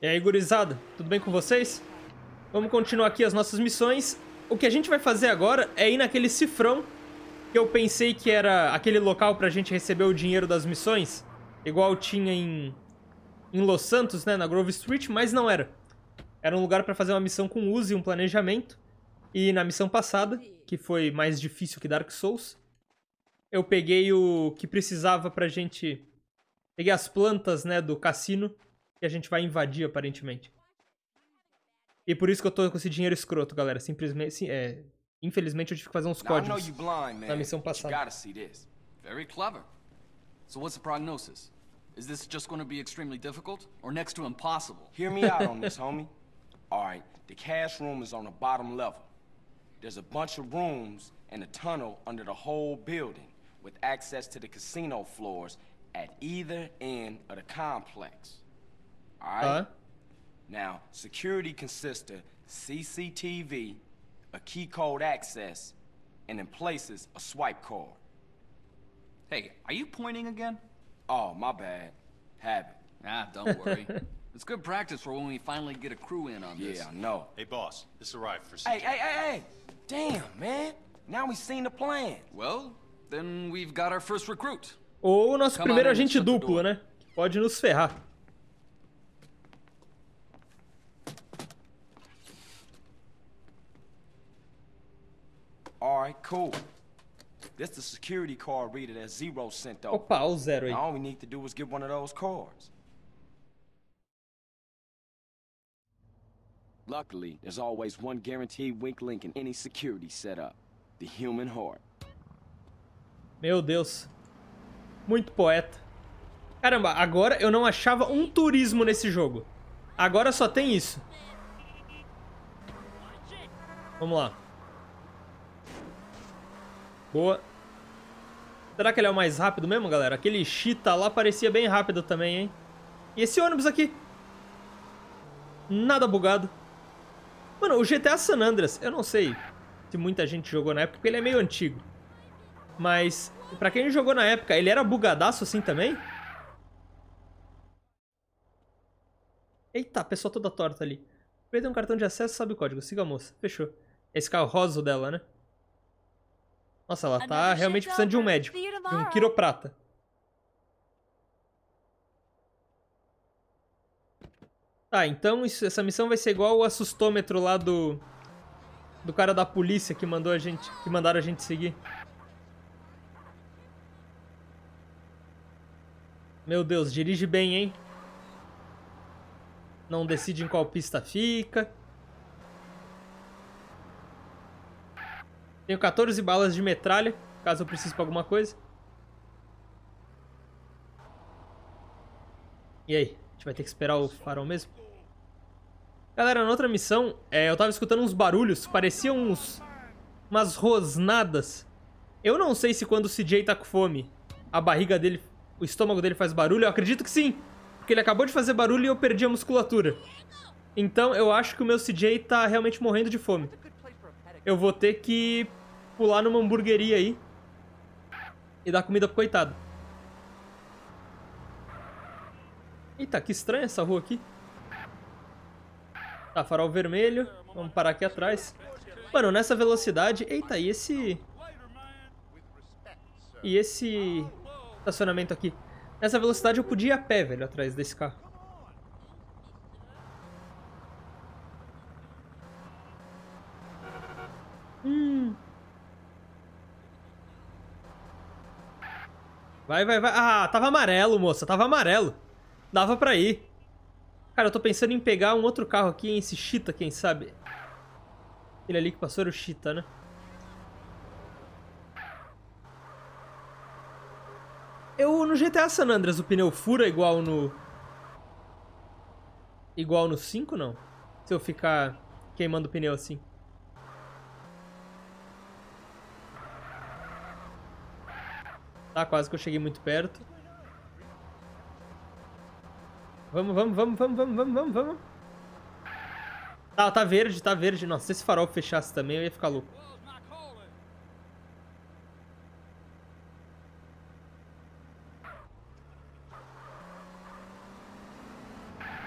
E aí, gurizada, tudo bem com vocês? Vamos continuar aqui as nossas missões. O que a gente vai fazer agora é ir naquele cifrão que eu pensei que era aquele local pra gente receber o dinheiro das missões, igual tinha em, em Los Santos, né, na Grove Street, mas não era. Era um lugar pra fazer uma missão com uso e um planejamento. E na missão passada, que foi mais difícil que Dark Souls, eu peguei o que precisava pra gente... Peguei as plantas, né, do cassino que a gente vai invadir, aparentemente. E por isso que eu tô com esse dinheiro escroto, galera. Simplesmente, sim, é, infelizmente eu tive que fazer uns códigos blind, na missão passada. Very clever. So what's the prognosis? Is this just going to be extremely difficult or next to impossible? Hear me out on this, homie. All right, the cash room is on the bottom level. There's a bunch of rooms and a tunnel under the whole building with access to the casino floors at either end of the complex. All right. Uh -huh. Now, security consists of CCTV, a key code access, and in places, a swipe card. Hey, are you pointing again? Oh, my bad. Habit. Ah, don't worry. it's good practice for when we finally get a crew in on this. Yeah, I know. Hey, boss, this arrived for security. Hey, hey, hey, hey! Damn, man! Now we've seen the plan. Well, then we've got our first recruit. Ou nosso Come primeiro agente duplo, né? Pode nos ferrar. Alright, cool. That's the security card reader that Zero sent over. Opa, o Zero aí. Now all we need to do is get one of those cards. Luckily, there's always one guaranteed weak link in any security setup. The human heart. Meu Deus. Muito poeta. Caramba, agora eu não achava um turismo nesse jogo. Agora só tem isso. Vamos lá. Boa. Será que ele é o mais rápido mesmo, galera? Aquele Cheetah lá parecia bem rápido também, hein? E esse ônibus aqui? Nada bugado. Mano, o GTA San Andreas, eu não sei se muita gente jogou na época, porque ele é meio antigo. Mas, pra quem jogou na época, ele era bugadaço assim também? Eita, a pessoa toda torta ali. Perdeu um cartão de acesso sabe o código. Siga a moça. Fechou. Esse carro rosa dela, né? Nossa, ela tá realmente precisando de um médico, de um quiroprata. Tá, então isso, essa missão vai ser igual o assustômetro lá do do cara da polícia que mandou a gente, que mandaram a gente seguir. Meu Deus, dirige bem, hein? Não decide em qual pista fica. Tenho 14 balas de metralha, caso eu precise pra alguma coisa. E aí? A gente vai ter que esperar o farol mesmo? Galera, na outra missão, é, eu tava escutando uns barulhos, pareciam uns... umas rosnadas. Eu não sei se quando o CJ tá com fome, a barriga dele, o estômago dele faz barulho. Eu acredito que sim, porque ele acabou de fazer barulho e eu perdi a musculatura. Então eu acho que o meu CJ tá realmente morrendo de fome. Eu vou ter que pular numa hamburgueria aí e dar comida pro coitado. Eita, que estranha essa rua aqui. Tá, farol vermelho. Vamos parar aqui atrás. Mano, nessa velocidade... Eita, e esse... E esse estacionamento aqui? Nessa velocidade eu podia ir a pé, velho, atrás desse carro. Vai, vai, vai. Ah, tava amarelo, moça. Tava amarelo. Dava pra ir. Cara, eu tô pensando em pegar um outro carro aqui, esse Cheetah, quem sabe. Ele ali que passou era o Cheetah, né? Eu, no GTA San Andreas, o pneu fura igual no... Igual no 5, não? Se eu ficar queimando o pneu assim. Tá, quase que eu cheguei muito perto. Vamos, vamos, vamos, vamos, vamos, vamos, vamos, vamos. Tá, tá verde, tá verde. Nossa, se esse farol fechasse também, eu ia ficar louco.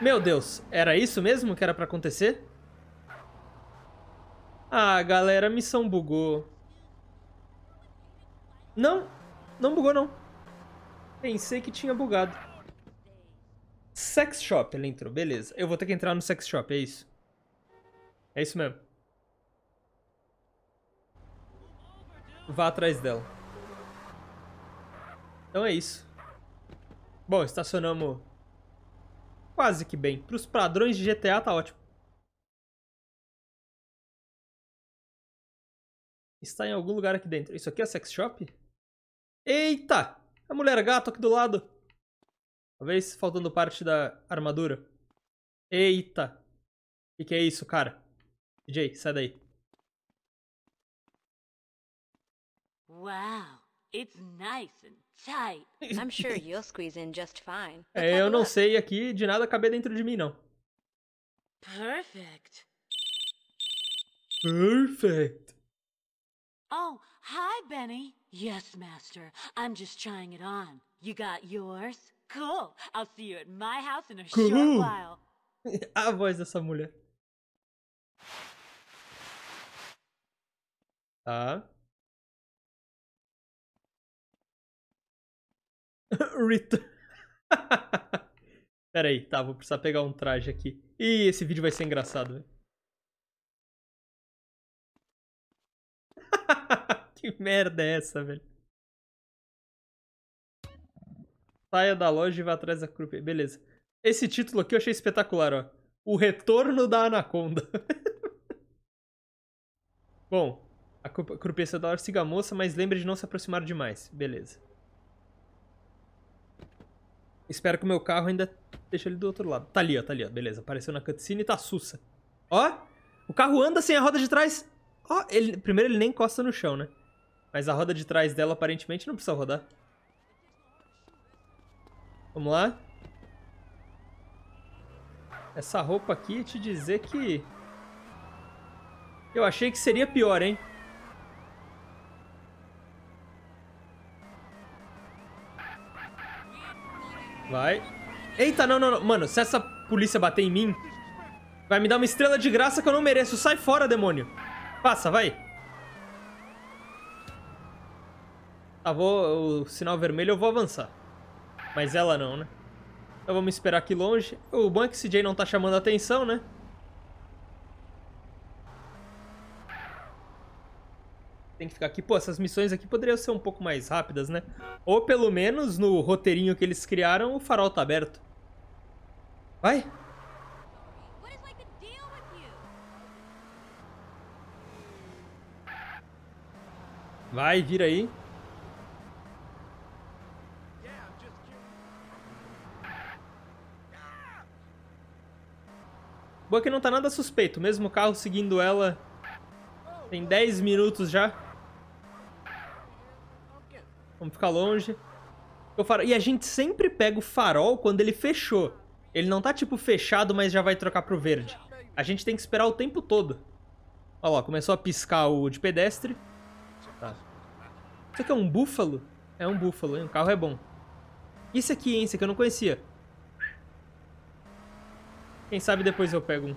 Meu Deus, era isso mesmo que era pra acontecer? Ah, galera, a missão bugou. Não, não bugou não. Pensei que tinha bugado. Sex Shop, ele entrou, beleza. Eu vou ter que entrar no Sex Shop, é isso. É isso mesmo. Vá atrás dela. Então é isso. Bom, estacionamos quase que bem. Para os padrões de GTA tá ótimo. Está em algum lugar aqui dentro. Isso aqui é sex shop? Eita! A mulher gato aqui do lado. Talvez faltando parte da armadura. Eita! O que, que é isso, cara? DJ, sai daí. Wow, it's nice and tight. I'm sure you'll squeeze in just fine. É, eu não sei aqui de nada caber dentro de mim, não. Perfect. Perfect. Oh, hi, Benny. Yes, Master. I'm just trying it on. You got yours? Cool. I'll see you at my house in a cool. short while. A voz dessa mulher. Tá. Rita. Pera aí, tá, vou precisar pegar um traje aqui. Ih, esse vídeo vai ser engraçado, velho. Né? que merda é essa, velho? Saia da loja e vá atrás da Krupp. Beleza. Esse título aqui eu achei espetacular, ó. O Retorno da Anaconda. Bom, a Crupeça é da hora siga a moça, mas lembre de não se aproximar demais. Beleza. Espero que o meu carro ainda deixe ele do outro lado. Tá ali, ó, tá ali, ó. Beleza, apareceu na cutscene e tá sussa. Ó, o carro anda sem a roda de trás. Ó, ele, primeiro ele nem encosta no chão, né? Mas a roda de trás dela aparentemente não precisa rodar. Vamos lá. Essa roupa aqui, te dizer que... Eu achei que seria pior, hein? Vai. Eita, não, não, não. Mano, se essa polícia bater em mim, vai me dar uma estrela de graça que eu não mereço. Sai fora, demônio. Passa, vai. Tá, vou, o sinal vermelho eu vou avançar. Mas ela não, né? Então vamos esperar aqui longe. O bom é que esse Jay não tá chamando atenção, né? Tem que ficar aqui. Pô, essas missões aqui poderiam ser um pouco mais rápidas, né? Ou pelo menos no roteirinho que eles criaram, o farol tá aberto. Vai! Vai, vira aí. Boa que não tá nada suspeito, mesmo o carro seguindo ela tem 10 minutos já. Vamos ficar longe. E a gente sempre pega o farol quando ele fechou. Ele não tá tipo fechado, mas já vai trocar pro verde. A gente tem que esperar o tempo todo. Olha lá, começou a piscar o de pedestre. Tá. Isso aqui é um búfalo? É um búfalo, hein? O carro é bom. Isso aqui, hein? Isso aqui eu não conhecia. Quem sabe depois eu pego um.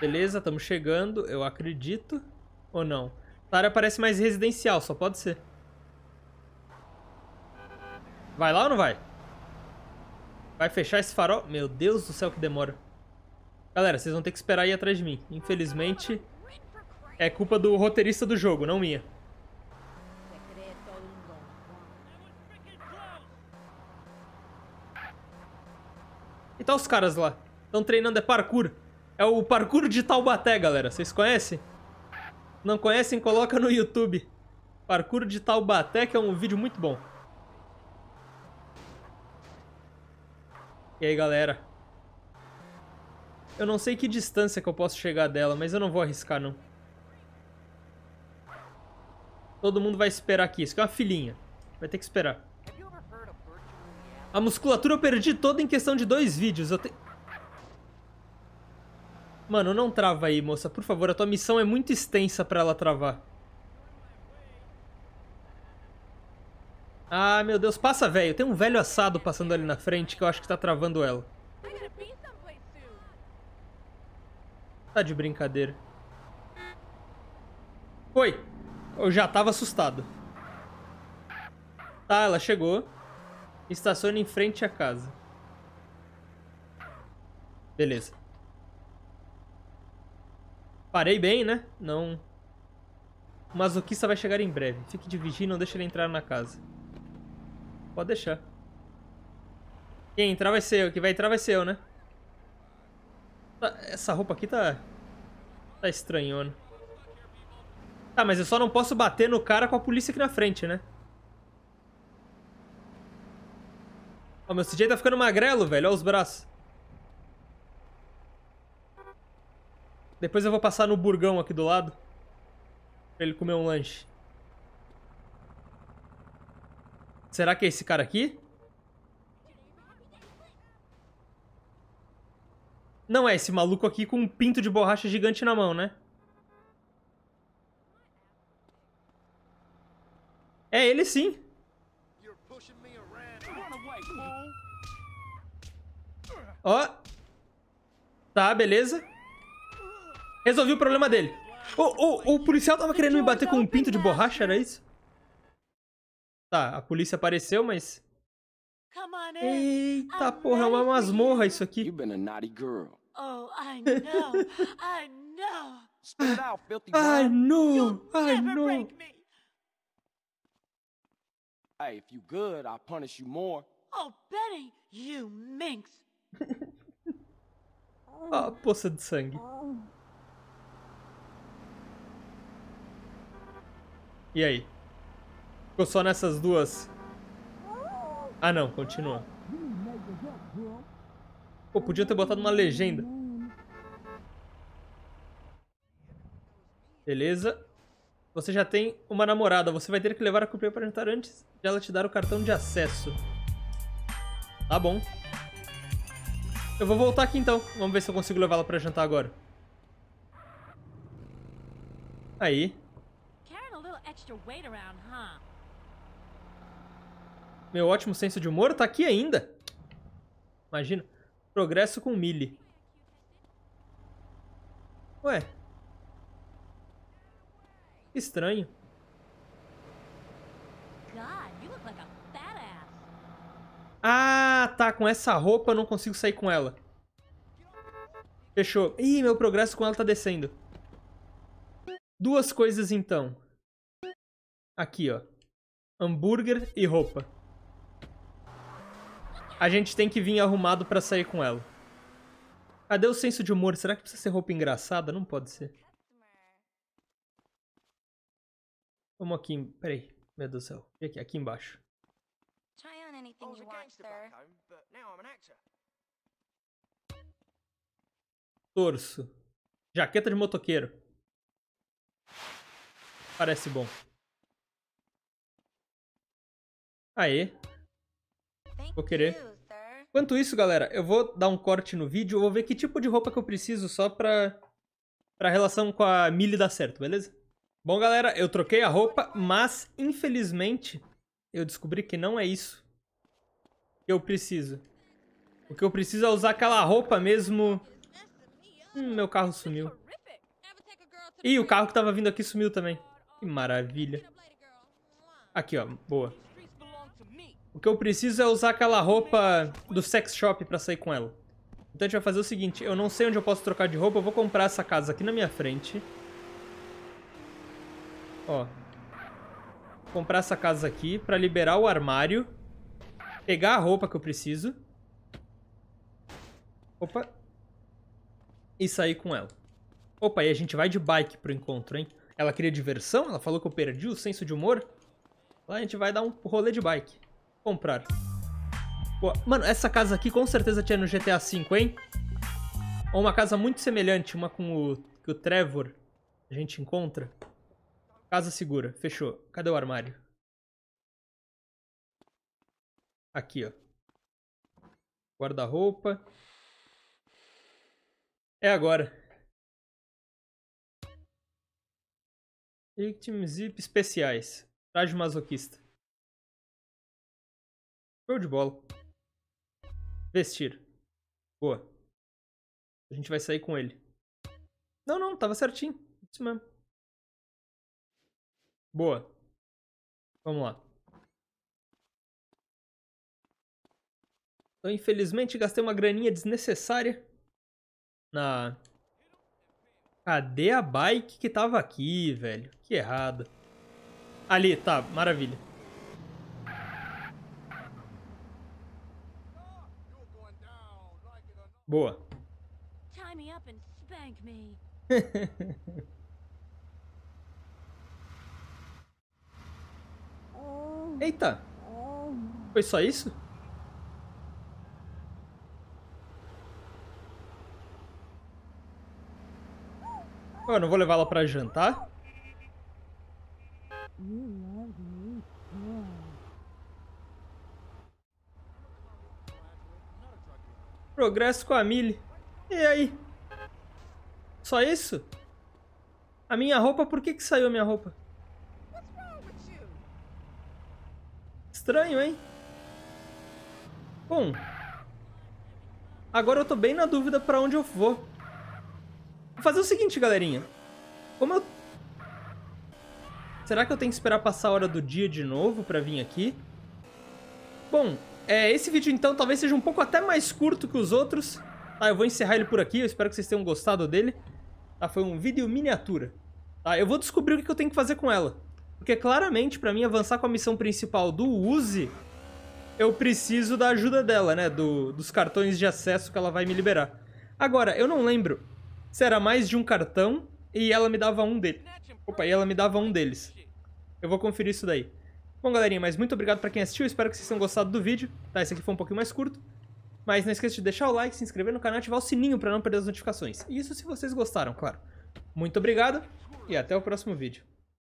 Beleza, estamos chegando, eu acredito. Ou não? A área parece mais residencial, só pode ser. Vai lá ou não vai? Vai fechar esse farol? Meu Deus do céu, que demora. Galera, vocês vão ter que esperar ir atrás de mim. Infelizmente, é culpa do roteirista do jogo, não minha. E tá os caras lá. Estão treinando, é parkour. É o parkour de Taubaté, galera. Vocês conhecem? Não conhecem? Coloca no YouTube. Parkour de Taubaté, que é um vídeo muito bom. E aí, galera? Eu não sei que distância que eu posso chegar dela, mas eu não vou arriscar, não. Todo mundo vai esperar aqui. Isso aqui é uma filhinha. Vai ter que esperar. A musculatura eu perdi toda em questão de dois vídeos. Eu te... Mano, não trava aí, moça. Por favor, a tua missão é muito extensa pra ela travar. Ah, meu Deus. Passa, velho. Tem um velho assado passando ali na frente que eu acho que tá travando ela. Tá de brincadeira. Foi. Eu já tava assustado. Tá, ela chegou. Estacione em frente à casa. Beleza. Parei bem, né? Não... O masoquista vai chegar em breve. Fique de vigia e não deixe ele entrar na casa. Pode deixar. Quem entrar vai ser eu. Quem vai entrar vai ser eu, né? Ah, essa roupa aqui tá... Tá estranhona. Tá, mas eu só não posso bater no cara com a polícia aqui na frente, né? Ó, meu CJ tá ficando magrelo, velho. Olha os braços. Depois eu vou passar no burgão aqui do lado. Pra ele comer um lanche. Será que é esse cara aqui? Não é esse maluco aqui com um pinto de borracha gigante na mão, né? É ele sim. Ó. Tá, beleza. Resolvi o problema dele. O, o, o policial tava querendo me bater com um pinto de borracha, era isso? Tá, a polícia apareceu, mas... Eita porra, é uma masmorra isso aqui. Oh, eu sei, eu sei. Ai, não! Ai, não! know, I know. Hey, if you good, I'll punish you more. Oh, Benny, you minx. Ah, poça de sangue. E aí? Ficou só nessas duas? Ah não, continua. Pô, podia ter botado uma legenda. Beleza. Você já tem uma namorada. Você vai ter que levar a cumprir para jantar antes de ela te dar o cartão de acesso. Tá bom. Eu vou voltar aqui então. Vamos ver se eu consigo levá-la pra jantar agora. Aí. Meu ótimo senso de humor tá aqui ainda. Imagina. Progresso com Millie. Ué. Estranho. Ah, tá. Com essa roupa eu não consigo sair com ela. Fechou. Ih, meu progresso com ela tá descendo. Duas coisas, então. Aqui, ó. Hambúrguer e roupa. A gente tem que vir arrumado pra sair com ela. Cadê o senso de humor? Será que precisa ser roupa engraçada? Não pode ser. Vamos aqui... Peraí. Meu Deus do céu. Aqui, aqui embaixo anything a gangster Torso. Jaqueta de motoqueiro. Parece bom. Aê. Vou querer. Enquanto isso, galera, eu vou dar um corte no vídeo. Eu vou ver que tipo de roupa que eu preciso só pra, pra relação com a Millie dar certo, beleza? Bom, galera, eu troquei a roupa, mas infelizmente eu descobri que não é isso que eu preciso. O que eu preciso é usar aquela roupa mesmo. Hum, meu carro sumiu. Ih, o carro que tava vindo aqui sumiu também. Que maravilha. Aqui, ó. Boa. O que eu preciso é usar aquela roupa do sex shop pra sair com ela. Então a gente vai fazer o seguinte. Eu não sei onde eu posso trocar de roupa. Eu vou comprar essa casa aqui na minha frente. Ó. Comprar essa casa aqui pra liberar o armário pegar a roupa que eu preciso. Opa. E sair com ela. Opa, e a gente vai de bike pro encontro, hein? Ela queria diversão? Ela falou que eu perdi o senso de humor? Lá a gente vai dar um rolê de bike. Comprar. mano, essa casa aqui com certeza tinha no GTA V, hein? Ou uma casa muito semelhante, uma com o, com o Trevor. A gente encontra. Casa segura. Fechou. Cadê o armário? Aqui, ó. Guarda-roupa. É agora. Victim Zip especiais. Traje masoquista. Show de bola. Vestir. Boa. A gente vai sair com ele. Não, não, tava certinho. Isso mesmo. Boa. Vamos lá. Eu infelizmente gastei uma graninha desnecessária na... Cadê a bike que tava aqui, velho? Que errado. Ali, tá, maravilha. Boa. Eita! Foi só isso? Eu não vou levar ela pra jantar? Progresso com a Millie. E aí? Só isso? A minha roupa, por que que saiu a minha roupa? Estranho, hein? Bom, agora eu tô bem na dúvida pra onde eu vou. Vou fazer o seguinte, galerinha. Como eu... Será que eu tenho que esperar passar a hora do dia de novo pra vir aqui? Bom, é, esse vídeo então talvez seja um pouco até mais curto que os outros. Tá, eu vou encerrar ele por aqui, eu espero que vocês tenham gostado dele. Tá, foi um vídeo miniatura. Tá, eu vou descobrir o que eu tenho que fazer com ela. Porque claramente, pra mim avançar com a missão principal do Uzi, eu preciso da ajuda dela, né? Do, dos cartões de acesso que ela vai me liberar. Agora, eu não lembro se era mais de um cartão e ela me dava um dele. Opa, e ela me dava um deles. Eu vou conferir isso daí. Bom, galerinha, mas muito obrigado pra quem assistiu. Espero que vocês tenham gostado do vídeo. Tá, esse aqui foi um pouquinho mais curto. Mas não esqueça de deixar o like, se inscrever no canal e ativar o sininho pra não perder as notificações. Isso se vocês gostaram, claro. Muito obrigado e até o próximo vídeo.